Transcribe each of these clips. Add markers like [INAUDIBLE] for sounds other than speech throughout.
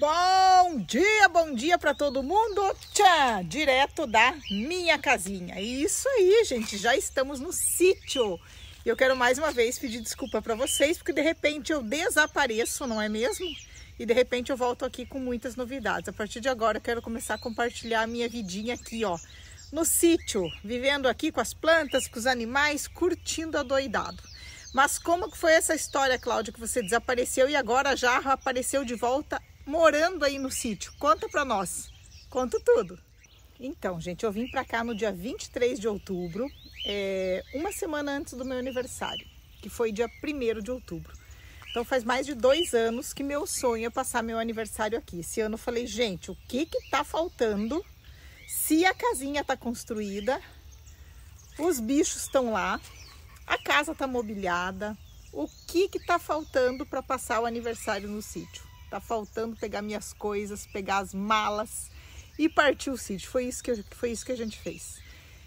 Bom dia, bom dia para todo mundo. Tchá, direto da minha casinha. Isso aí, gente, já estamos no sítio. E eu quero mais uma vez pedir desculpa para vocês, porque de repente eu desapareço, não é mesmo? E de repente eu volto aqui com muitas novidades. A partir de agora eu quero começar a compartilhar a minha vidinha aqui, ó, no sítio, vivendo aqui com as plantas, com os animais, curtindo a doidado. Mas como que foi essa história, Cláudia, que você desapareceu e agora já apareceu de volta morando aí no sítio. Conta para nós. Conta tudo. Então, gente, eu vim para cá no dia 23 de outubro, é, uma semana antes do meu aniversário, que foi dia 1 de outubro. Então, faz mais de dois anos que meu sonho é passar meu aniversário aqui. Esse ano eu falei, gente, o que que tá faltando? Se a casinha tá construída, os bichos estão lá, a casa tá mobiliada, o que que tá faltando para passar o aniversário no sítio? Tá faltando pegar minhas coisas, pegar as malas e partir o sítio. Foi isso que, foi isso que a gente fez.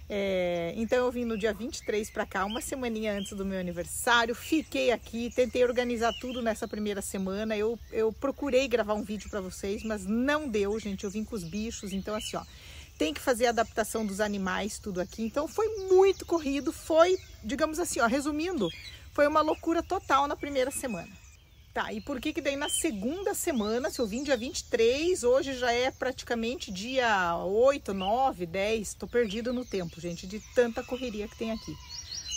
É, então eu vim no dia 23 para cá, uma semaninha antes do meu aniversário, fiquei aqui, tentei organizar tudo nessa primeira semana. Eu, eu procurei gravar um vídeo para vocês, mas não deu, gente. Eu vim com os bichos, então assim, ó, tem que fazer a adaptação dos animais, tudo aqui. Então foi muito corrido, foi, digamos assim, ó, resumindo, foi uma loucura total na primeira semana. Tá, e por que que daí na segunda semana, se eu vim dia 23, hoje já é praticamente dia 8, 9, 10, tô perdido no tempo, gente, de tanta correria que tem aqui.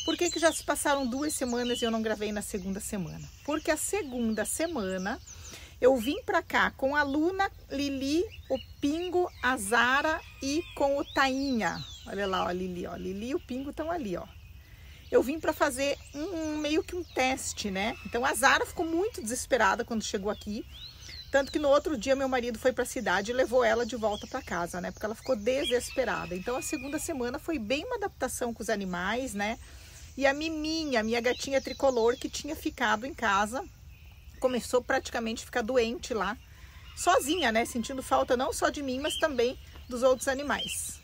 Por que que já se passaram duas semanas e eu não gravei na segunda semana? Porque a segunda semana eu vim para cá com a Luna, Lili, o Pingo, a Zara e com o Tainha. Olha lá, ó, a Lili, ó, a Lili e o Pingo estão ali, ó eu vim para fazer um, meio que um teste, né? Então a Zara ficou muito desesperada quando chegou aqui. Tanto que no outro dia meu marido foi para a cidade e levou ela de volta para casa, né? Porque ela ficou desesperada. Então a segunda semana foi bem uma adaptação com os animais, né? E a Miminha, minha gatinha tricolor que tinha ficado em casa, começou praticamente a ficar doente lá, sozinha, né? Sentindo falta não só de mim, mas também dos outros animais.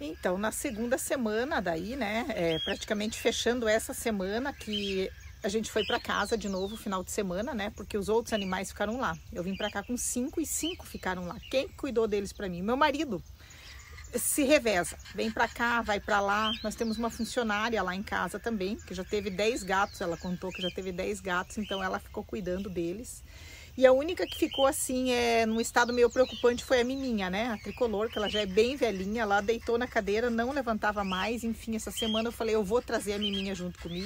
Então, na segunda semana daí, né, é, praticamente fechando essa semana que a gente foi para casa de novo final de semana, né? Porque os outros animais ficaram lá. Eu vim para cá com cinco e cinco ficaram lá. Quem cuidou deles para mim? Meu marido. Se reveza, vem para cá, vai para lá. Nós temos uma funcionária lá em casa também, que já teve 10 gatos, ela contou que já teve 10 gatos, então ela ficou cuidando deles. E a única que ficou assim, é, num estado meio preocupante, foi a miminha, né? A tricolor, que ela já é bem velhinha, lá deitou na cadeira, não levantava mais. Enfim, essa semana eu falei, eu vou trazer a miminha junto comigo.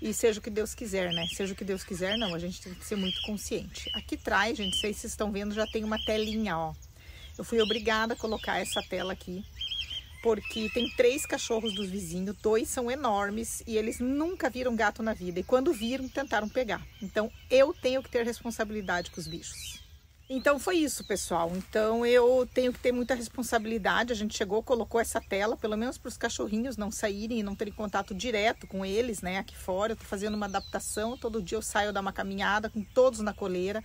E seja o que Deus quiser, né? Seja o que Deus quiser, não. A gente tem que ser muito consciente. Aqui atrás, gente, Sei vocês estão vendo, já tem uma telinha, ó. Eu fui obrigada a colocar essa tela aqui porque tem três cachorros dos vizinhos, dois são enormes e eles nunca viram gato na vida. E quando viram, tentaram pegar. Então eu tenho que ter responsabilidade com os bichos. Então foi isso, pessoal. Então eu tenho que ter muita responsabilidade. A gente chegou, colocou essa tela, pelo menos para os cachorrinhos não saírem e não terem contato direto com eles, né? Aqui fora, eu tô fazendo uma adaptação. Todo dia eu saio dar uma caminhada com todos na coleira.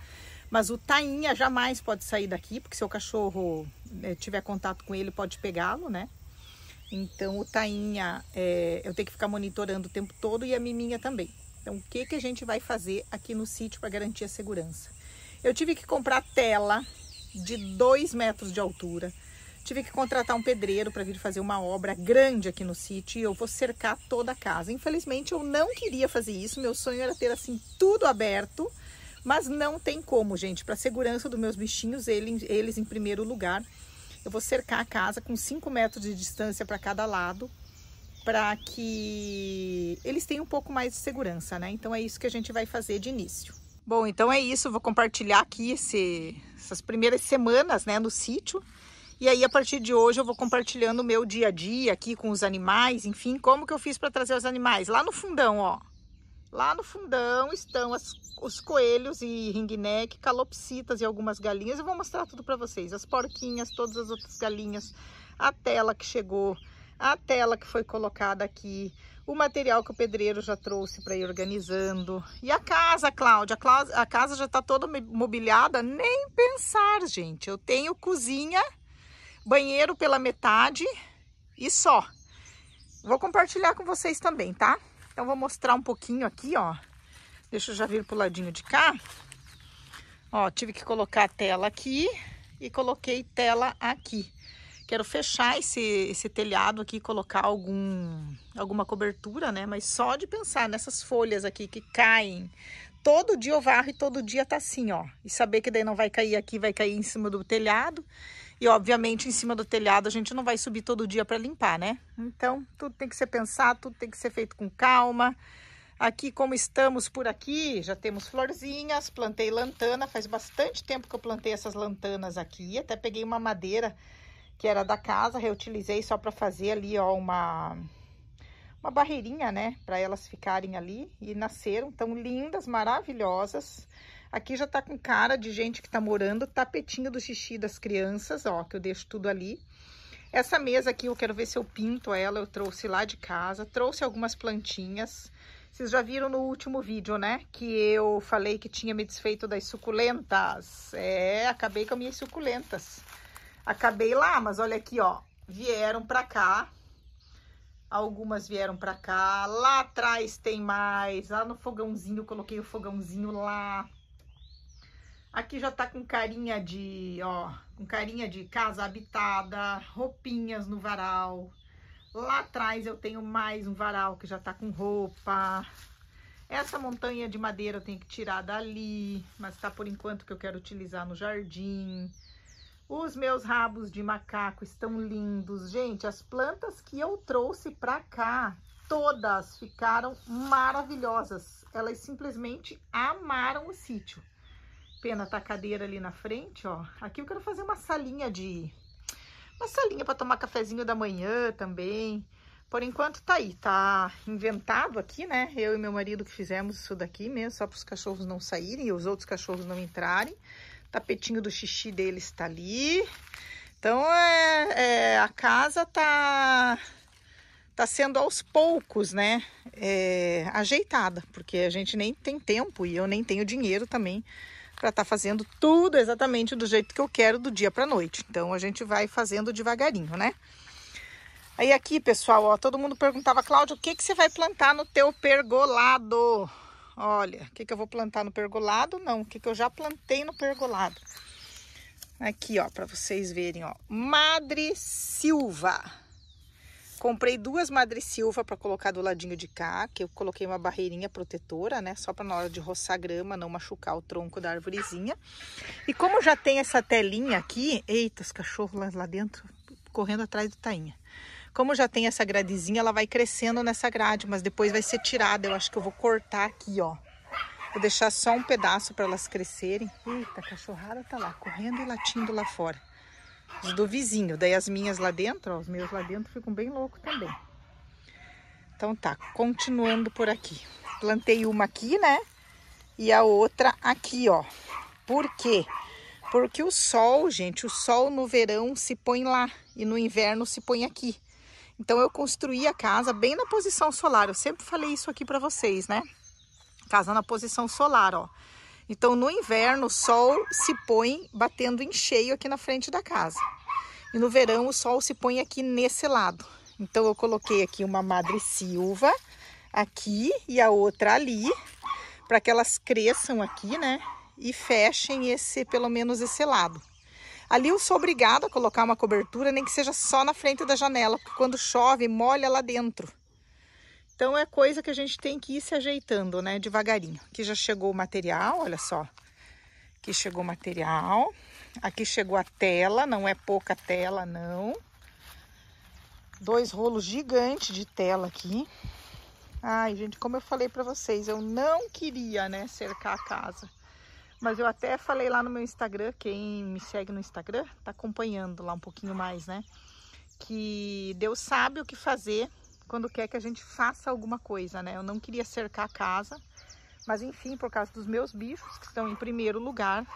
Mas o Tainha jamais pode sair daqui, porque se o cachorro eh, tiver contato com ele, pode pegá-lo, né? Então, o tainha, é, eu tenho que ficar monitorando o tempo todo e a miminha também. Então, o que, que a gente vai fazer aqui no sítio para garantir a segurança? Eu tive que comprar tela de 2 metros de altura. Tive que contratar um pedreiro para vir fazer uma obra grande aqui no sítio e eu vou cercar toda a casa. Infelizmente, eu não queria fazer isso. Meu sonho era ter assim tudo aberto, mas não tem como, gente. Para a segurança dos meus bichinhos, eles, eles em primeiro lugar. Eu vou cercar a casa com 5 metros de distância para cada lado, para que eles tenham um pouco mais de segurança, né? Então é isso que a gente vai fazer de início. Bom, então é isso. Eu vou compartilhar aqui esse, essas primeiras semanas, né, no sítio. E aí, a partir de hoje, eu vou compartilhando o meu dia a dia aqui com os animais, enfim, como que eu fiz para trazer os animais. Lá no fundão, ó. Lá no fundão estão as, os coelhos e ringneck, calopsitas e algumas galinhas. Eu vou mostrar tudo para vocês. As porquinhas, todas as outras galinhas, a tela que chegou, a tela que foi colocada aqui, o material que o pedreiro já trouxe para ir organizando. E a casa, Cláudia, a casa já está toda mobiliada, nem pensar, gente. Eu tenho cozinha, banheiro pela metade e só. Vou compartilhar com vocês também, tá? Então, vou mostrar um pouquinho aqui, ó. Deixa eu já vir pro ladinho de cá. Ó, tive que colocar a tela aqui e coloquei tela aqui. Quero fechar esse, esse telhado aqui, colocar algum, alguma cobertura, né? Mas só de pensar nessas folhas aqui que caem. Todo dia eu varro e todo dia tá assim, ó. E saber que daí não vai cair aqui, vai cair em cima do telhado. E obviamente em cima do telhado a gente não vai subir todo dia para limpar, né? Então tudo tem que ser pensado, tudo tem que ser feito com calma. Aqui como estamos por aqui, já temos florzinhas, plantei lantana, faz bastante tempo que eu plantei essas lantanas aqui, até peguei uma madeira que era da casa, reutilizei só para fazer ali, ó, uma uma barreirinha, né, para elas ficarem ali e nasceram tão lindas, maravilhosas. Aqui já tá com cara de gente que tá morando, tapetinho do xixi das crianças, ó, que eu deixo tudo ali. Essa mesa aqui, eu quero ver se eu pinto ela, eu trouxe lá de casa, trouxe algumas plantinhas. Vocês já viram no último vídeo, né? Que eu falei que tinha me desfeito das suculentas. É, acabei com as minhas suculentas. Acabei lá, mas olha aqui, ó. Vieram pra cá. Algumas vieram pra cá. Lá atrás tem mais. Lá no fogãozinho, coloquei o fogãozinho lá. Aqui já tá com carinha de, ó, com carinha de casa habitada, roupinhas no varal. Lá atrás eu tenho mais um varal que já tá com roupa. Essa montanha de madeira eu tenho que tirar dali, mas tá por enquanto que eu quero utilizar no jardim. Os meus rabos de macaco estão lindos. Gente, as plantas que eu trouxe pra cá, todas ficaram maravilhosas. Elas simplesmente amaram o sítio pena tá a cadeira ali na frente, ó. Aqui eu quero fazer uma salinha de... Uma salinha para tomar cafezinho da manhã também. Por enquanto tá aí, tá inventado aqui, né? Eu e meu marido que fizemos isso daqui mesmo, só para os cachorros não saírem e os outros cachorros não entrarem. Tapetinho do xixi deles tá ali. Então, é, é a casa tá tá sendo aos poucos, né, é, ajeitada, porque a gente nem tem tempo e eu nem tenho dinheiro também para estar tá fazendo tudo exatamente do jeito que eu quero do dia para noite. Então a gente vai fazendo devagarinho, né? Aí aqui, pessoal, ó, todo mundo perguntava, Cláudio, o que que você vai plantar no teu pergolado? Olha, o que que eu vou plantar no pergolado? Não, o que que eu já plantei no pergolado? Aqui, ó, para vocês verem, ó, Madre Silva. Comprei duas Madre Silva para colocar do ladinho de cá, que eu coloquei uma barreirinha protetora, né? Só para na hora de roçar grama não machucar o tronco da arvorezinha. E como já tem essa telinha aqui, eita, os cachorros lá, lá dentro correndo atrás do tainha. Como já tem essa gradezinha, ela vai crescendo nessa grade, mas depois vai ser tirada. Eu acho que eu vou cortar aqui, ó. Vou deixar só um pedaço para elas crescerem. Eita, a cachorrada tá lá, correndo e latindo lá fora. Os do vizinho. Daí as minhas lá dentro, ó, os meus lá dentro ficam bem loucos também. Então tá, continuando por aqui. Plantei uma aqui, né? E a outra aqui, ó. Por quê? Porque o sol, gente, o sol no verão se põe lá e no inverno se põe aqui. Então eu construí a casa bem na posição solar. Eu sempre falei isso aqui para vocês, né? Casa na posição solar, ó. Então, no inverno, o sol se põe batendo em cheio aqui na frente da casa. E no verão, o sol se põe aqui nesse lado. Então, eu coloquei aqui uma madre silva aqui e a outra ali, para que elas cresçam aqui, né? E fechem esse, pelo menos esse lado. Ali eu sou obrigada a colocar uma cobertura, nem que seja só na frente da janela, porque quando chove, molha lá dentro. Então é coisa que a gente tem que ir se ajeitando, né? Devagarinho. Aqui já chegou o material, olha só. Aqui chegou o material. Aqui chegou a tela, não é pouca tela, não. Dois rolos gigantes de tela aqui. Ai, gente, como eu falei para vocês, eu não queria, né, cercar a casa. Mas eu até falei lá no meu Instagram, quem me segue no Instagram tá acompanhando lá um pouquinho mais, né? Que Deus sabe o que fazer quando quer que a gente faça alguma coisa, né? Eu não queria cercar a casa, mas enfim, por causa dos meus bichos, que estão em primeiro lugar,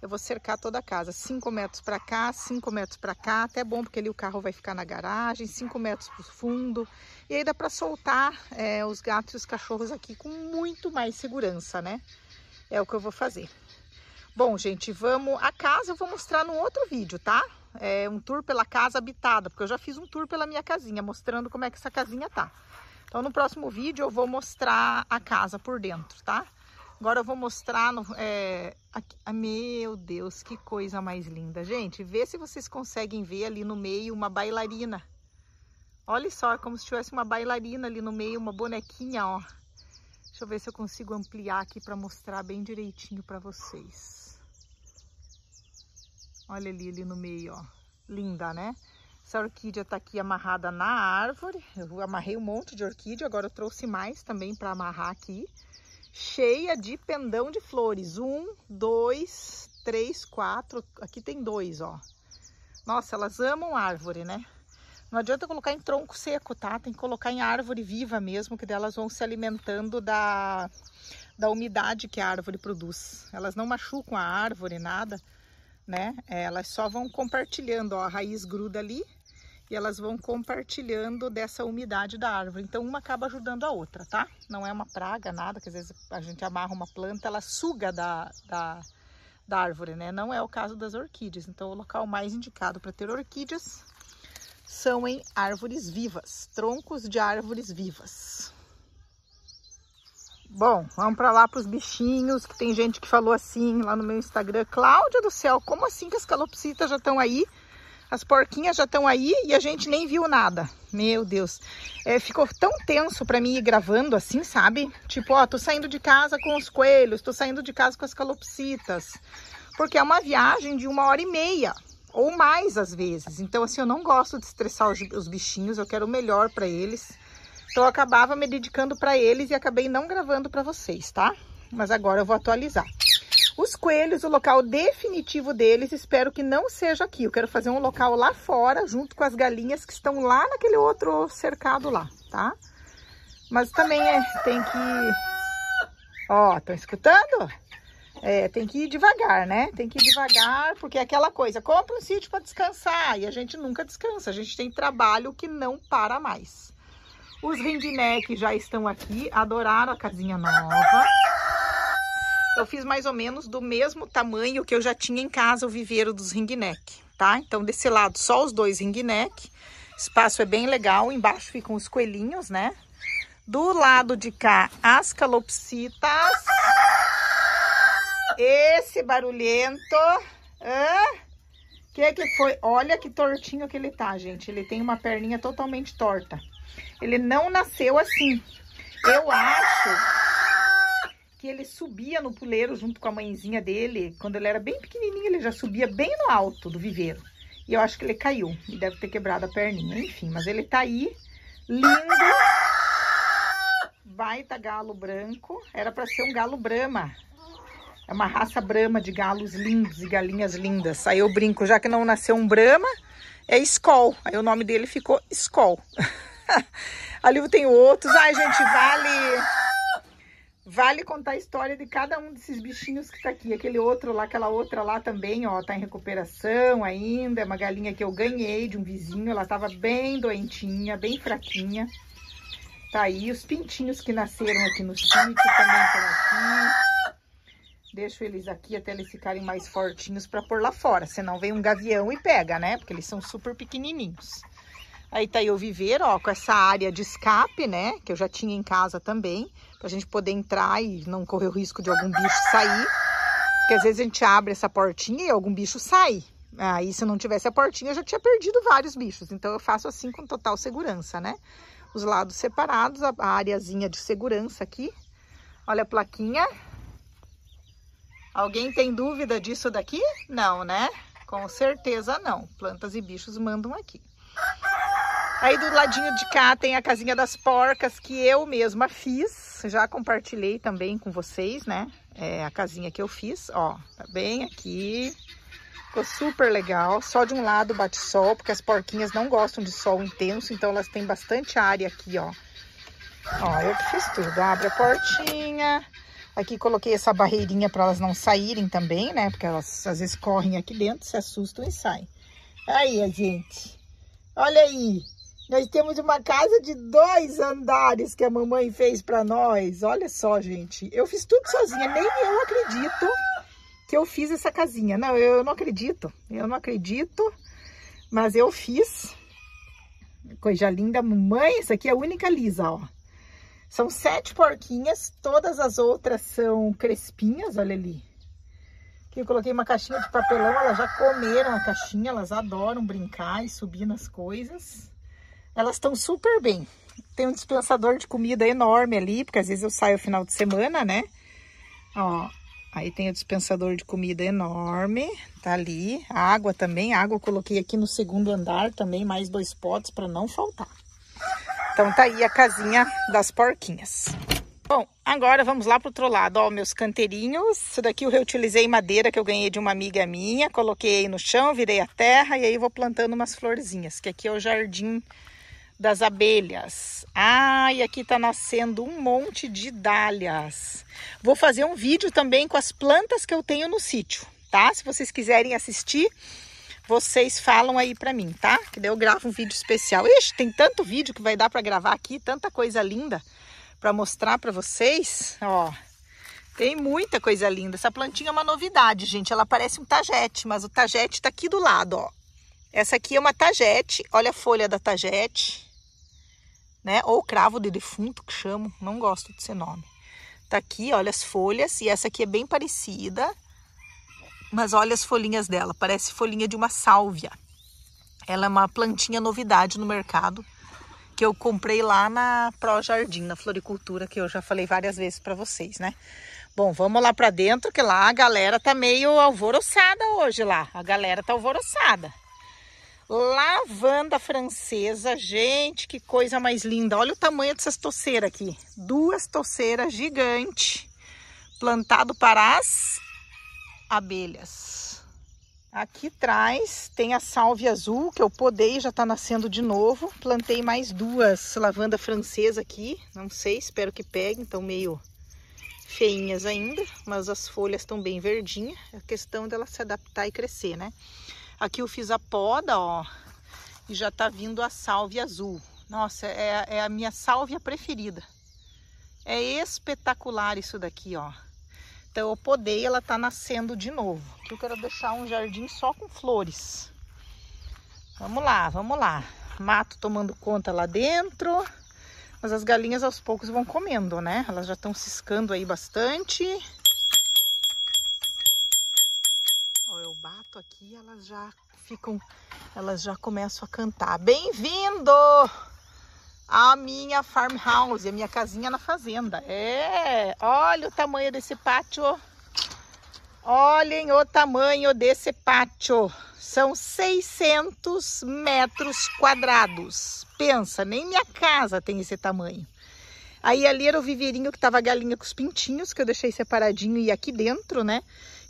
eu vou cercar toda a casa. 5 metros para cá, 5 metros para cá, até é bom porque ali o carro vai ficar na garagem, 5 metros para o fundo. E aí dá para soltar é, os gatos e os cachorros aqui com muito mais segurança, né? É o que eu vou fazer. Bom, gente, vamos... A casa eu vou mostrar num outro vídeo, tá? É um tour pela casa habitada, porque eu já fiz um tour pela minha casinha, mostrando como é que essa casinha tá. Então, no próximo vídeo eu vou mostrar a casa por dentro, tá? Agora eu vou mostrar... No, é, aqui, meu Deus, que coisa mais linda. Gente, vê se vocês conseguem ver ali no meio uma bailarina. Olha só, como se tivesse uma bailarina ali no meio, uma bonequinha, ó. Deixa eu ver se eu consigo ampliar aqui para mostrar bem direitinho para vocês. Olha ali, ali no meio, ó. Linda, né? Essa orquídea tá aqui amarrada na árvore. Eu amarrei um monte de orquídea, agora eu trouxe mais também para amarrar aqui. Cheia de pendão de flores. Um, dois, três, quatro. Aqui tem dois, ó. Nossa, elas amam árvore, né? Não adianta colocar em tronco seco, tá? Tem que colocar em árvore viva mesmo, que delas vão se alimentando da, da umidade que a árvore produz. Elas não machucam a árvore, nada né? É, elas só vão compartilhando, ó, a raiz gruda ali e elas vão compartilhando dessa umidade da árvore. Então uma acaba ajudando a outra, tá? Não é uma praga, nada, que às vezes a gente amarra uma planta, ela suga da, da, da árvore, né? Não é o caso das orquídeas. Então o local mais indicado para ter orquídeas são em árvores vivas, troncos de árvores vivas. Bom, vamos para lá para os bichinhos, que tem gente que falou assim lá no meu Instagram. Cláudia do céu, como assim que as calopsitas já estão aí? As porquinhas já estão aí e a gente nem viu nada. Meu Deus. É, ficou tão tenso para mim ir gravando assim, sabe? Tipo, ó, tô saindo de casa com os coelhos, tô saindo de casa com as calopsitas. Porque é uma viagem de uma hora e meia ou mais às vezes. Então, assim, eu não gosto de estressar os, os bichinhos, eu quero o melhor para eles. Então eu acabava me dedicando para eles e acabei não gravando para vocês, tá? Mas agora eu vou atualizar. Os coelhos, o local definitivo deles, espero que não seja aqui. Eu quero fazer um local lá fora, junto com as galinhas que estão lá naquele outro cercado lá, tá? Mas também é, tem que... Ó, estão escutando? É, tem que ir devagar, né? Tem que ir devagar, porque é aquela coisa, compra um sítio para descansar. E a gente nunca descansa, a gente tem trabalho que não para mais. Os ringneck já estão aqui, adoraram a casinha nova. Eu fiz mais ou menos do mesmo tamanho que eu já tinha em casa o viveiro dos ringneck, tá? Então, desse lado, só os dois ringneck. Espaço é bem legal, embaixo ficam os coelhinhos, né? Do lado de cá, as calopsitas. Esse barulhento. Hã? Que que foi? Olha que tortinho que ele tá, gente. Ele tem uma perninha totalmente torta. Ele não nasceu assim. Eu acho que ele subia no puleiro junto com a mãezinha dele. Quando ele era bem pequenininho, ele já subia bem no alto do viveiro. E eu acho que ele caiu e deve ter quebrado a perninha. Enfim, mas ele tá aí, lindo. Baita galo branco. Era para ser um galo brama. É uma raça brama de galos lindos e galinhas lindas. Aí eu brinco, já que não nasceu um brama, é Skol. Aí o nome dele ficou Skol. [LAUGHS] [LAUGHS] Ali tem outros. Ai, gente, vale... Vale contar a história de cada um desses bichinhos que tá aqui. Aquele outro lá, aquela outra lá também, ó, tá em recuperação ainda. É uma galinha que eu ganhei de um vizinho. Ela tava bem doentinha, bem fraquinha. Tá aí os pintinhos que nasceram aqui no sítio também estão aqui. Deixo eles aqui até eles ficarem mais fortinhos para pôr lá fora. Senão vem um gavião e pega, né? Porque eles são super pequenininhos. Aí tá aí o Viveiro, ó, com essa área de escape, né? Que eu já tinha em casa também, pra gente poder entrar e não correr o risco de algum bicho sair. Porque às vezes a gente abre essa portinha e algum bicho sai. Aí se não tivesse a portinha, eu já tinha perdido vários bichos. Então eu faço assim com total segurança, né? Os lados separados, a areazinha de segurança aqui. Olha a plaquinha. Alguém tem dúvida disso daqui? Não, né? Com certeza não. Plantas e bichos mandam aqui. Aí do ladinho de cá tem a casinha das porcas que eu mesma fiz. Já compartilhei também com vocês, né? É a casinha que eu fiz, ó. Tá bem aqui. Ficou super legal. Só de um lado bate sol, porque as porquinhas não gostam de sol intenso, então elas têm bastante área aqui, ó. Ó, eu fiz tudo. Abre a portinha. Aqui coloquei essa barreirinha para elas não saírem também, né? Porque elas às vezes correm aqui dentro, se assustam e saem. Aí, gente. Olha aí, nós temos uma casa de dois andares que a mamãe fez para nós. Olha só, gente, eu fiz tudo sozinha, nem eu acredito que eu fiz essa casinha. Não, eu não acredito, eu não acredito, mas eu fiz. Coisa linda, mamãe, essa aqui é a única lisa, ó. São sete porquinhas, todas as outras são crespinhas, olha ali que eu coloquei uma caixinha de papelão, elas já comeram a caixinha, elas adoram brincar e subir nas coisas. Elas estão super bem. Tem um dispensador de comida enorme ali, porque às vezes eu saio final de semana, né? Ó, aí tem o dispensador de comida enorme, tá ali. água também, água eu coloquei aqui no segundo andar também, mais dois potes para não faltar. Então tá aí a casinha das porquinhas. Bom, agora vamos lá para o outro lado, ó, meus canteirinhos. Isso daqui eu reutilizei madeira que eu ganhei de uma amiga minha, coloquei no chão, virei a terra e aí vou plantando umas florzinhas, que aqui é o jardim das abelhas. Ah, e aqui tá nascendo um monte de dálias. Vou fazer um vídeo também com as plantas que eu tenho no sítio, tá? Se vocês quiserem assistir, vocês falam aí para mim, tá? Que daí eu gravo um vídeo especial. Ixi, tem tanto vídeo que vai dar para gravar aqui, tanta coisa linda para mostrar para vocês, ó. Tem muita coisa linda. Essa plantinha é uma novidade, gente. Ela parece um tajete, mas o tajete está aqui do lado, ó. Essa aqui é uma tajete. Olha a folha da tajete, né? Ou cravo de defunto que chamo, não gosto desse nome. Tá aqui, olha as folhas e essa aqui é bem parecida. Mas olha as folhinhas dela, parece folhinha de uma sálvia. Ela é uma plantinha novidade no mercado que eu comprei lá na Pro Jardim, na floricultura, que eu já falei várias vezes para vocês, né? Bom, vamos lá para dentro, que lá a galera tá meio alvoroçada hoje lá. A galera tá alvoroçada. Lavanda francesa, gente, que coisa mais linda. Olha o tamanho dessas toceiras aqui. Duas toceiras gigantes, plantado para as abelhas. Aqui atrás tem a salve azul, que eu é podei, já está nascendo de novo. Plantei mais duas lavanda francesa aqui, não sei, espero que peguem, estão meio feinhas ainda, mas as folhas estão bem verdinhas. É questão dela se adaptar e crescer, né? Aqui eu fiz a poda, ó, e já está vindo a salve azul. Nossa, é, é a minha sálvia preferida. É espetacular isso daqui, ó. Então eu podei, ela tá nascendo de novo. Aqui eu quero deixar um jardim só com flores. Vamos lá, vamos lá. Mato tomando conta lá dentro. Mas as galinhas aos poucos vão comendo, né? Elas já estão ciscando aí bastante. Ó, eu bato aqui, elas já ficam, elas já começam a cantar. Bem-vindo! a minha farmhouse, a minha casinha na fazenda. É, olha o tamanho desse pátio. Olhem o tamanho desse pátio. São 600 metros quadrados. Pensa, nem minha casa tem esse tamanho. Aí ali era o viveirinho que tava a galinha com os pintinhos, que eu deixei separadinho e aqui dentro, né?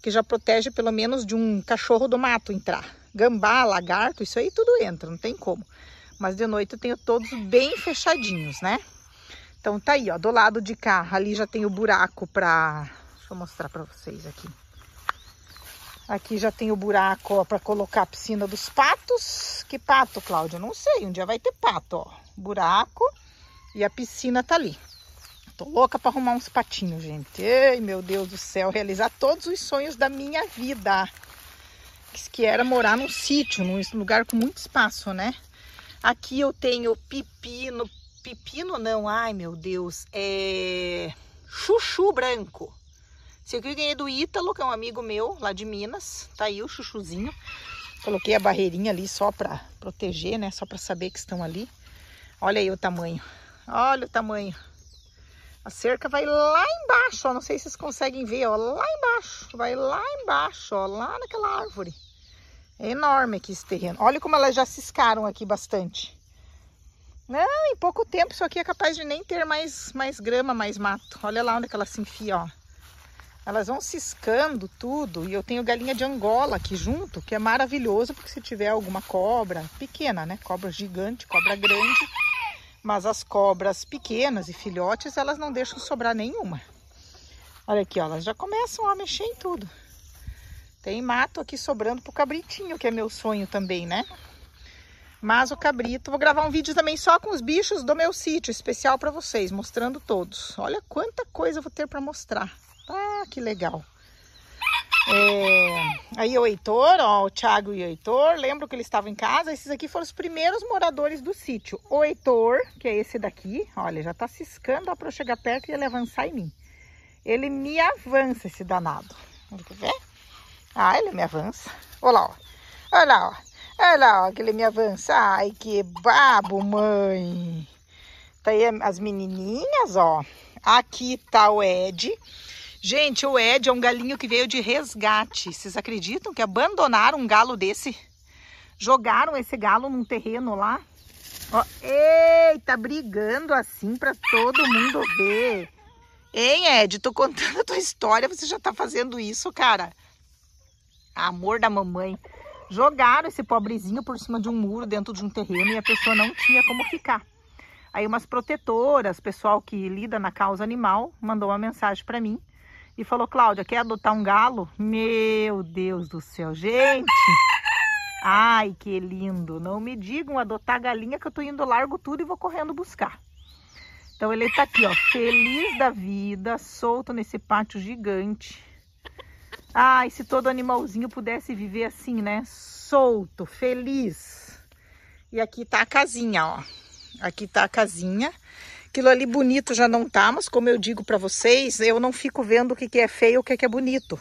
Que já protege pelo menos de um cachorro do mato entrar. Gambá, lagarto, isso aí tudo entra, não tem como. Mas de noite eu tenho todos bem fechadinhos, né? Então tá aí, ó. Do lado de cá, ali já tem o buraco pra... Deixa eu mostrar pra vocês aqui. Aqui já tem o buraco, ó, pra colocar a piscina dos patos. Que pato, Cláudia? Não sei, um dia vai ter pato, ó. Buraco e a piscina tá ali. Tô louca pra arrumar uns patinhos, gente. Ei, meu Deus do céu, realizar todos os sonhos da minha vida. Que era morar num sítio, num lugar com muito espaço, né? Aqui eu tenho pepino, pepino não, ai meu Deus, é chuchu branco. Esse aqui eu ganhei do Ítalo, que é um amigo meu lá de Minas. Tá aí o chuchuzinho. Coloquei a barreirinha ali só para proteger, né? Só para saber que estão ali. Olha aí o tamanho. Olha o tamanho. A cerca vai lá embaixo, ó. Não sei se vocês conseguem ver, ó. Lá embaixo. Vai lá embaixo, ó. Lá naquela árvore. É enorme aqui esse terreno. Olha como elas já ciscaram aqui bastante. Não, em pouco tempo isso aqui é capaz de nem ter mais, mais grama, mais mato. Olha lá onde que ela se enfia, ó. Elas vão ciscando tudo. E eu tenho galinha de Angola aqui junto, que é maravilhoso, porque se tiver alguma cobra pequena, né? Cobra gigante, cobra grande. Mas as cobras pequenas e filhotes, elas não deixam sobrar nenhuma. Olha aqui, ó, elas já começam a mexer em tudo. Tem mato aqui sobrando pro cabritinho, que é meu sonho também, né? Mas o cabrito, vou gravar um vídeo também só com os bichos do meu sítio, especial para vocês, mostrando todos. Olha quanta coisa eu vou ter para mostrar. Ah, que legal. É, aí o Heitor, ó, o Thiago e o Heitor, lembro que eles estavam em casa, esses aqui foram os primeiros moradores do sítio. O Heitor, que é esse daqui, olha, já tá ciscando para eu chegar perto e ele avançar em mim. Ele me avança esse danado. Vamos ver? Ah, ele me avança. Olha lá, ó. Olha lá, ó. Olha lá, ó, que ele me avança. Ai, que babo, mãe. Tá aí as menininhas, ó. Aqui tá o Ed. Gente, o Ed é um galinho que veio de resgate. Vocês acreditam que abandonaram um galo desse? Jogaram esse galo num terreno lá. Ó, eita, brigando assim pra todo mundo ver. Hein, Ed? Tô contando a tua história, você já tá fazendo isso, cara. Amor da mamãe. Jogaram esse pobrezinho por cima de um muro dentro de um terreno e a pessoa não tinha como ficar. Aí umas protetoras, pessoal que lida na causa animal, mandou uma mensagem para mim e falou: "Cláudia, quer adotar um galo?" Meu Deus do céu, gente! Ai, que lindo! Não me digam adotar galinha que eu tô indo largo tudo e vou correndo buscar. Então ele tá aqui, ó, feliz da vida, solto nesse pátio gigante. Ai, se todo animalzinho pudesse viver assim, né? Solto, feliz. E aqui tá a casinha, ó. Aqui tá a casinha. Aquilo ali bonito já não tá, mas como eu digo para vocês, eu não fico vendo o que, que é feio, o que, que é bonito.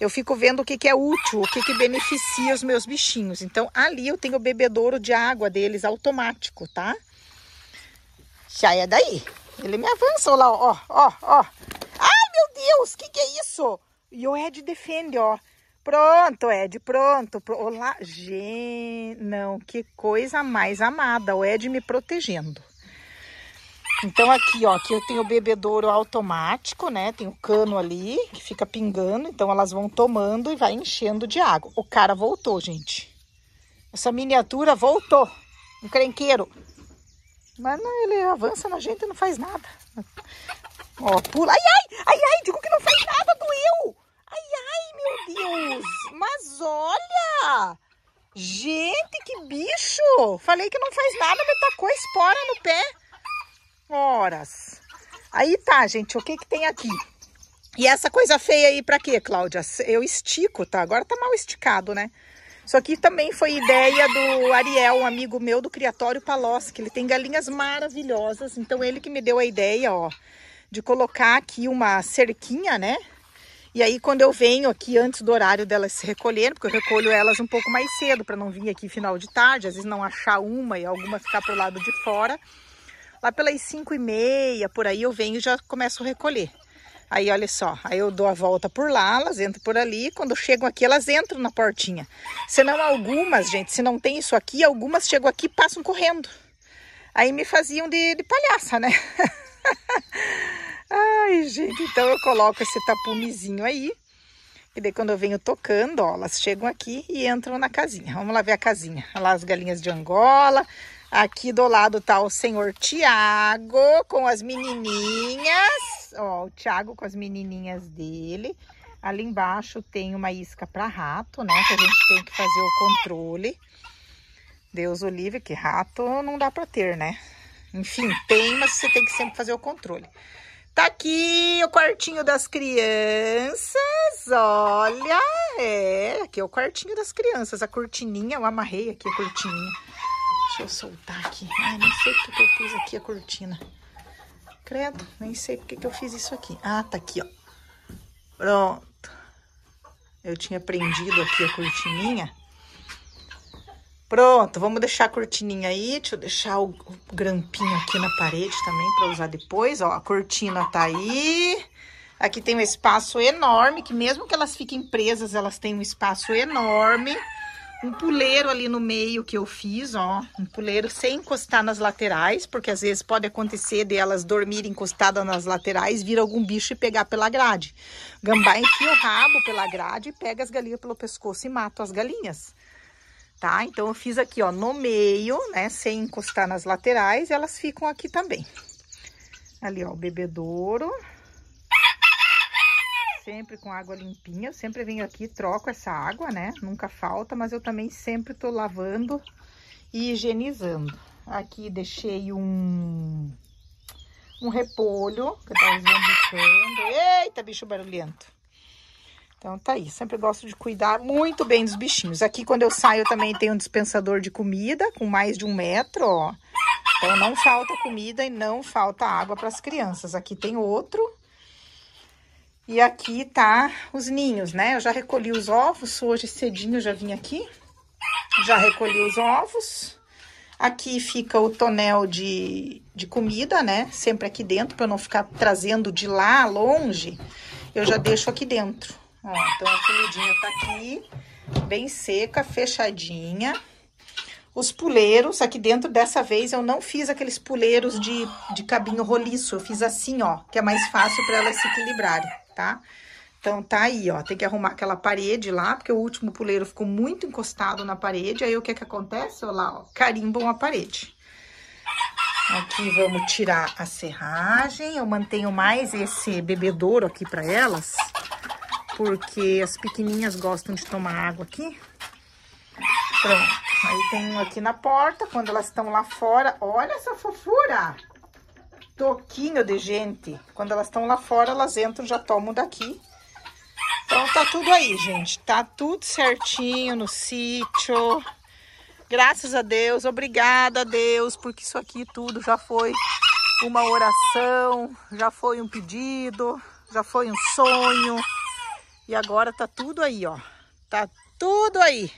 Eu fico vendo o que, que é útil, o que, que beneficia os meus bichinhos. Então, ali eu tenho o bebedouro de água deles automático, tá? Já é daí. Ele me avançou lá, ó, ó, ó. Ai, meu Deus, o que, que é isso? E o Ed defende, ó. Pronto, Ed, pronto. Pro... Olá. Gente, não, que coisa mais amada. O Ed me protegendo. Então aqui, ó, aqui eu tenho o bebedouro automático, né? Tem o cano ali que fica pingando, então elas vão tomando e vai enchendo de água. O cara voltou, gente. Essa miniatura voltou. Um crenqueiro. Mas não, ele avança na gente e não faz nada. Ó, pula. Ai, ai, ai, ai, digo que não faz nada, doeu. Ai, ai, meu Deus! Mas olha! Gente, que bicho! Falei que não faz nada, me tacou espora no pé. Horas. Aí tá, gente, o que que tem aqui? E essa coisa feia aí pra quê, Cláudia? Eu estico, tá? Agora tá mal esticado, né? Isso aqui também foi ideia do Ariel, um amigo meu do Criatório Palocci, que ele tem galinhas maravilhosas. Então ele que me deu a ideia, ó, de colocar aqui uma cerquinha, né? E aí quando eu venho aqui antes do horário delas se recolherem, porque eu recolho elas um pouco mais cedo para não vir aqui final de tarde, às vezes não achar uma e alguma ficar pro lado de fora. Lá pelas 5 e meia, por aí eu venho e já começo a recolher. Aí, olha só, aí eu dou a volta por lá, elas entram por ali. Quando chegam aqui, elas entram na portinha. Senão algumas, gente, se não tem isso aqui, algumas chegam aqui e passam correndo. Aí me faziam de, de palhaça, né? [LAUGHS] Ai, gente, então eu coloco esse tapumezinho aí. E daí quando eu venho tocando, ó, elas chegam aqui e entram na casinha. Vamos lá ver a casinha. Olha lá as galinhas de Angola. Aqui do lado tá o senhor Tiago com as menininhas. Ó, o Tiago com as menininhas dele. Ali embaixo tem uma isca para rato, né? Que a gente tem que fazer o controle. Deus o livre, que rato não dá para ter, né? Enfim, tem, mas você tem que sempre fazer o controle. Tá aqui o quartinho das crianças, olha, é, aqui é o quartinho das crianças, a cortininha, eu amarrei aqui a cortininha. Deixa eu soltar aqui, ai, nem sei porque que eu fiz aqui a cortina. Credo, nem sei porque que eu fiz isso aqui. Ah, tá aqui, ó. Pronto. Eu tinha prendido aqui a cortininha Pronto, vamos deixar a cortininha aí. Deixa eu deixar o, grampinho aqui na parede também para usar depois. Ó, a cortina tá aí. Aqui tem um espaço enorme, que mesmo que elas fiquem presas, elas têm um espaço enorme. Um puleiro ali no meio que eu fiz, ó. Um puleiro sem encostar nas laterais, porque às vezes pode acontecer de elas dormirem encostadas nas laterais, vir algum bicho e pegar pela grade. Gambá enfia o rabo pela grade, pega as galinhas pelo pescoço e mata as galinhas tá? Então, eu fiz aqui, ó, no meio, né? Sem encostar nas laterais, elas ficam aqui também. Ali, ó, o bebedouro. Sempre com água limpinha. Eu sempre venho aqui, troco essa água, né? Nunca falta, mas eu também sempre tô lavando e higienizando. Aqui deixei um, um repolho que eu tava Eita, bicho barulhento. Então tá aí, sempre gosto de cuidar muito bem dos bichinhos. Aqui quando eu saio eu também tenho um dispensador de comida com mais de um metro, ó. Então não falta comida e não falta água para as crianças. Aqui tem outro. E aqui tá os ninhos, né? Eu já recolhi os ovos, hoje cedinho eu já vim aqui. Já recolhi os ovos. Aqui fica o tonel de, de comida, né? Sempre aqui dentro, para não ficar trazendo de lá longe. Eu já deixo aqui dentro. Ó, então a comidinha tá aqui, bem seca, fechadinha. Os puleiros, aqui dentro dessa vez eu não fiz aqueles puleiros de, de cabinho roliço, eu fiz assim, ó, que é mais fácil para elas se equilibrarem, tá? Então tá aí, ó, tem que arrumar aquela parede lá, porque o último puleiro ficou muito encostado na parede, aí o que que acontece? Olha lá, ó, carimbam a parede. Aqui vamos tirar a serragem, eu mantenho mais esse bebedouro aqui para elas, porque as pequenininhas gostam de tomar água aqui. Pronto. Aí tem um aqui na porta, quando elas estão lá fora. Olha essa fofura! Toquinho de gente. Quando elas estão lá fora, elas entram, já tomam daqui. Então, tá tudo aí, gente. Tá tudo certinho no sítio. Graças a Deus. Obrigada a Deus, porque isso aqui tudo já foi uma oração, já foi um pedido, já foi um sonho. E agora tá tudo aí, ó. Tá tudo aí.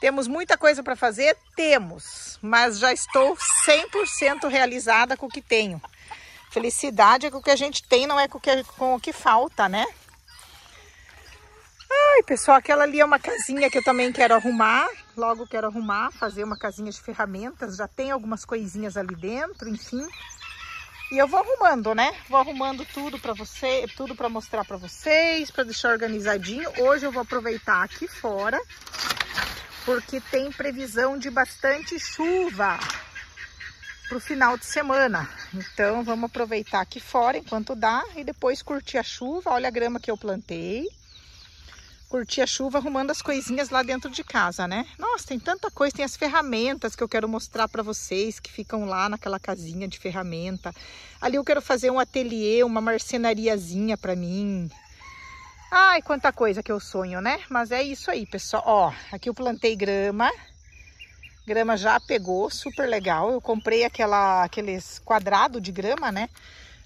Temos muita coisa para fazer? Temos, mas já estou 100% realizada com o que tenho. Felicidade é com o que a gente tem, não é com o que, com o que falta, né? Ai, pessoal, aquela ali é uma casinha que eu também quero arrumar. Logo quero arrumar, fazer uma casinha de ferramentas. Já tem algumas coisinhas ali dentro, enfim. E eu vou arrumando, né? Vou arrumando tudo para você, tudo para mostrar para vocês, para deixar organizadinho. Hoje eu vou aproveitar aqui fora, porque tem previsão de bastante chuva para o final de semana. Então vamos aproveitar aqui fora enquanto dá e depois curtir a chuva. Olha a grama que eu plantei curtir a chuva arrumando as coisinhas lá dentro de casa, né? Nossa, tem tanta coisa, tem as ferramentas que eu quero mostrar para vocês que ficam lá naquela casinha de ferramenta. Ali eu quero fazer um ateliê, uma marcenariazinha para mim. Ai, quanta coisa que eu sonho, né? Mas é isso aí, pessoal. Ó, aqui eu plantei grama. Grama já pegou, super legal. Eu comprei aquela aqueles quadrado de grama, né?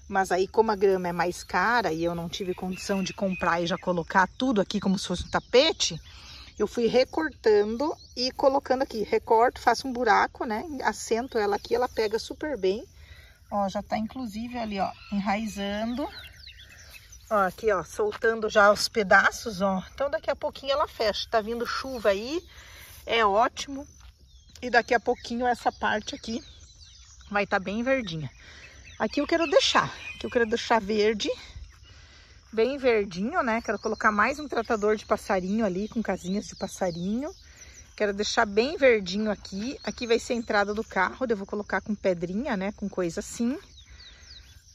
Mas aí, como a grama é mais cara e eu não tive condição de comprar e já colocar tudo aqui como se fosse um tapete, eu fui recortando e colocando aqui. Recorto, faço um buraco, né? Assento ela aqui, ela pega super bem. Ó, já tá inclusive ali, ó, enraizando. Ó, aqui, ó, soltando já os pedaços, ó. Então, daqui a pouquinho ela fecha. Tá vindo chuva aí, é ótimo. E daqui a pouquinho essa parte aqui vai estar tá bem verdinha. Aqui eu quero deixar, aqui eu quero deixar verde, bem verdinho, né? Quero colocar mais um tratador de passarinho ali, com casinhas de passarinho. Quero deixar bem verdinho aqui. Aqui vai ser a entrada do carro, eu vou colocar com pedrinha, né? Com coisa assim.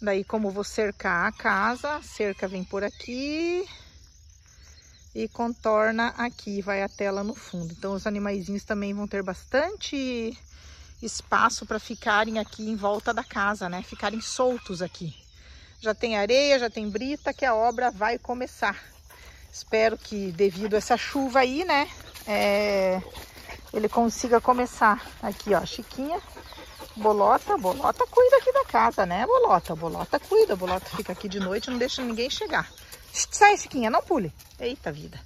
Daí, como vou cercar a casa, a cerca vem por aqui e contorna aqui, vai até lá no fundo. Então, os animaizinhos também vão ter bastante espaço para ficarem aqui em volta da casa, né? Ficarem soltos aqui. Já tem areia, já tem brita, que a obra vai começar. Espero que devido a essa chuva aí, né? É, ele consiga começar. Aqui, ó, Chiquinha. Bolota, Bolota cuida aqui da casa, né, Bolota? Bolota cuida, Bolota fica aqui de noite, não deixa ninguém chegar. Sai, Chiquinha, não pule. Eita vida.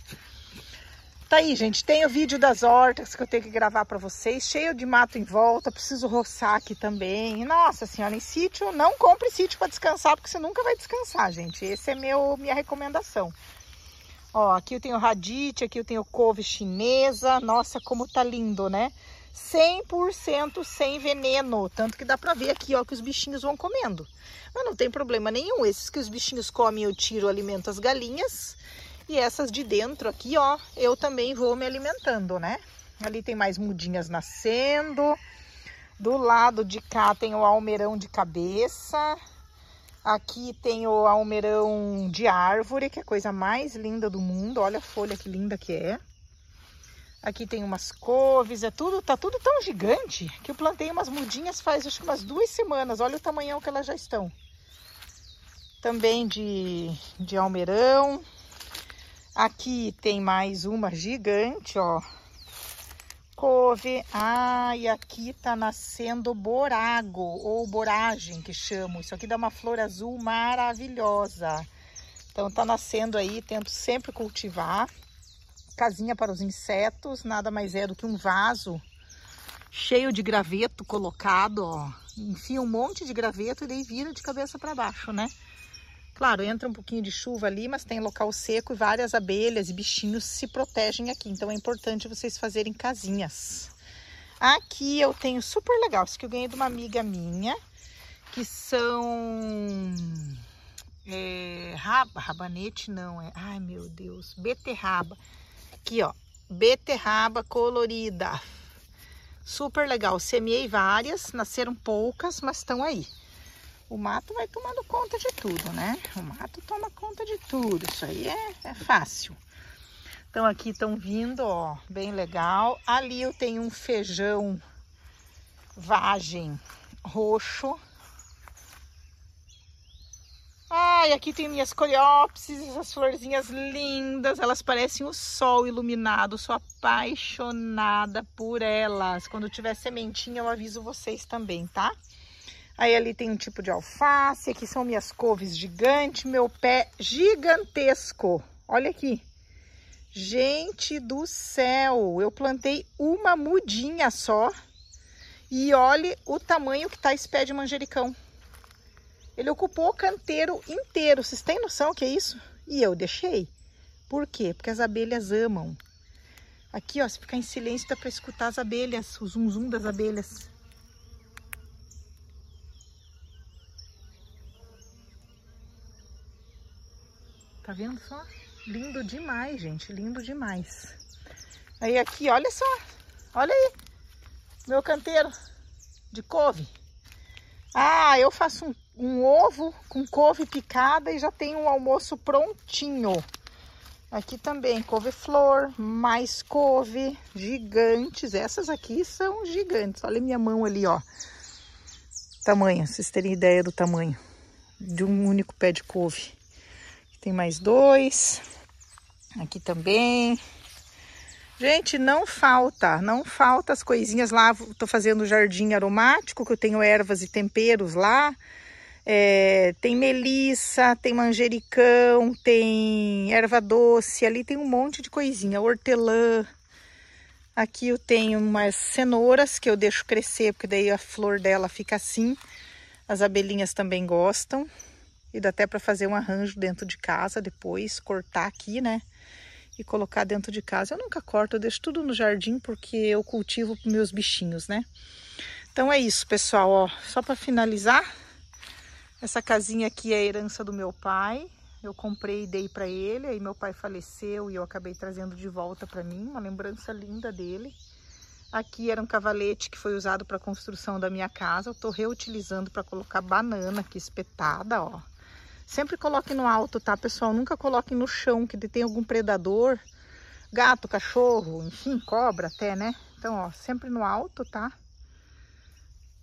Tá aí, gente. Tem o vídeo das hortas que eu tenho que gravar para vocês. Cheio de mato em volta. Preciso roçar aqui também. Nossa senhora, em sítio, não compre sítio para descansar, porque você nunca vai descansar, gente. Essa é meu, minha recomendação. Ó, aqui eu tenho radite, aqui eu tenho couve chinesa. Nossa, como tá lindo, né? 100% sem veneno. Tanto que dá para ver aqui, ó, que os bichinhos vão comendo. Mas não tem problema nenhum. Esses que os bichinhos comem, eu tiro, alimento as galinhas. E essas de dentro aqui, ó, eu também vou me alimentando, né? Ali tem mais mudinhas nascendo. Do lado de cá tem o almeirão de cabeça. Aqui tem o almeirão de árvore, que é a coisa mais linda do mundo. Olha a folha que linda que é. Aqui tem umas couves, é tudo, tá tudo tão gigante que eu plantei umas mudinhas faz acho que umas duas semanas. Olha o tamanho que elas já estão. Também de, de almeirão. Aqui tem mais uma gigante, ó. Couve. Ah, e aqui tá nascendo borago, ou boragem, que chamo. Isso aqui dá uma flor azul maravilhosa. Então tá nascendo aí, tento sempre cultivar. Casinha para os insetos, nada mais é do que um vaso cheio de graveto colocado, ó. Enfia um monte de graveto e daí vira de cabeça para baixo, né? Claro, entra um pouquinho de chuva ali, mas tem local seco e várias abelhas e bichinhos se protegem aqui. Então é importante vocês fazerem casinhas. Aqui eu tenho super legal, isso que eu ganhei de uma amiga minha, que são é, raba, rabanete não, é, ai meu Deus, beterraba. Aqui ó, beterraba colorida. Super legal, semeei várias, nasceram poucas, mas estão aí o mato vai tomando conta de tudo, né? O mato toma conta de tudo, isso aí é, é fácil. Então aqui estão vindo, ó, bem legal. Ali eu tenho um feijão vagem roxo. Ai, ah, aqui tem minhas coleópsis, essas florzinhas lindas, elas parecem o sol iluminado, sou apaixonada por elas. Quando tiver sementinha eu aviso vocês também, tá? Aí ali tem um tipo de alface, aqui são minhas couves gigantes, meu pé gigantesco. Olha aqui. Gente do céu, eu plantei uma mudinha só. E olhe o tamanho que tá esse pé de manjericão. Ele ocupou o canteiro inteiro. Vocês têm noção o que é isso? E eu deixei. Por quê? Porque as abelhas amam. Aqui, ó, se ficar em silêncio dá para escutar as abelhas, o zum zum das abelhas. Tá vendo só? Lindo demais, gente. Lindo demais. Aí aqui, olha só. Olha aí. Meu canteiro de couve. Ah, eu faço um, um ovo com couve picada e já tenho o um almoço prontinho. Aqui também, couve-flor, mais couve, gigantes. Essas aqui são gigantes. Olha minha mão ali, ó. Tamanho, vocês terem ideia do tamanho. De um único pé de couve. Tem mais dois. Aqui também. Gente, não falta, não falta as coisinhas lá. Tô fazendo jardim aromático, que eu tenho ervas e temperos lá. É, tem melissa, tem manjericão, tem erva doce. Ali tem um monte de coisinha. Hortelã. Aqui eu tenho umas cenouras que eu deixo crescer, porque daí a flor dela fica assim. As abelhinhas também gostam. E dá até para fazer um arranjo dentro de casa depois, cortar aqui, né? E colocar dentro de casa. Eu nunca corto, eu deixo tudo no jardim porque eu cultivo para meus bichinhos, né? Então é isso, pessoal, ó. Só para finalizar, essa casinha aqui é a herança do meu pai. Eu comprei e dei para ele, aí meu pai faleceu e eu acabei trazendo de volta para mim, uma lembrança linda dele. Aqui era um cavalete que foi usado para a construção da minha casa. Eu estou reutilizando para colocar banana aqui espetada, ó. Sempre coloque no alto, tá, pessoal? Nunca coloque no chão, que tem algum predador. Gato, cachorro, enfim, cobra até, né? Então, ó, sempre no alto, tá?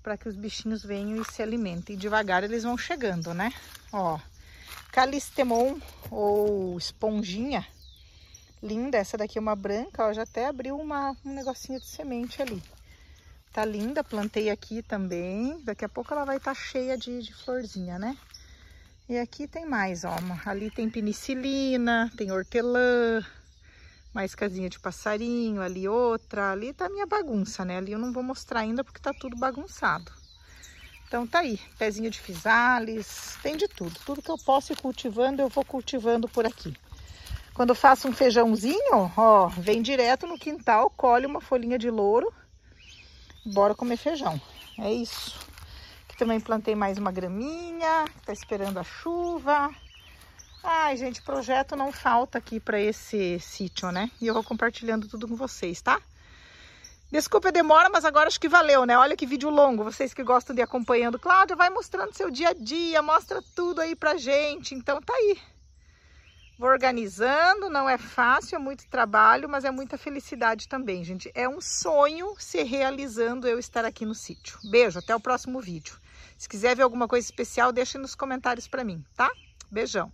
Para que os bichinhos venham e se alimentem. Devagar eles vão chegando, né? Ó, calistemon ou esponjinha. Linda, essa daqui é uma branca, ó, já até abriu uma, um negocinho de semente ali. Tá linda, plantei aqui também. Daqui a pouco ela vai estar tá cheia de, de florzinha, né? E aqui tem mais, ó. Ali tem penicilina, tem hortelã, mais casinha de passarinho, ali outra. Ali tá a minha bagunça, né? Ali eu não vou mostrar ainda porque tá tudo bagunçado. Então tá aí, pezinho de fisales, tem de tudo. Tudo que eu posso ir cultivando, eu vou cultivando por aqui. Quando eu faço um feijãozinho, ó, vem direto no quintal, colhe uma folhinha de louro, bora comer feijão. É isso. Também plantei mais uma graminha, tá esperando a chuva. Ai, gente, projeto não falta aqui para esse sítio, né? E eu vou compartilhando tudo com vocês, tá? Desculpa a demora, mas agora acho que valeu, né? Olha que vídeo longo. Vocês que gostam de acompanhando Cláudia, vai mostrando seu dia a dia, mostra tudo aí pra gente. Então tá aí. Vou organizando, não é fácil, é muito trabalho, mas é muita felicidade também, gente. É um sonho se realizando eu estar aqui no sítio. Beijo, até o próximo vídeo. Se quiser ver alguma coisa especial, deixa nos comentários para mim, tá? Beijão!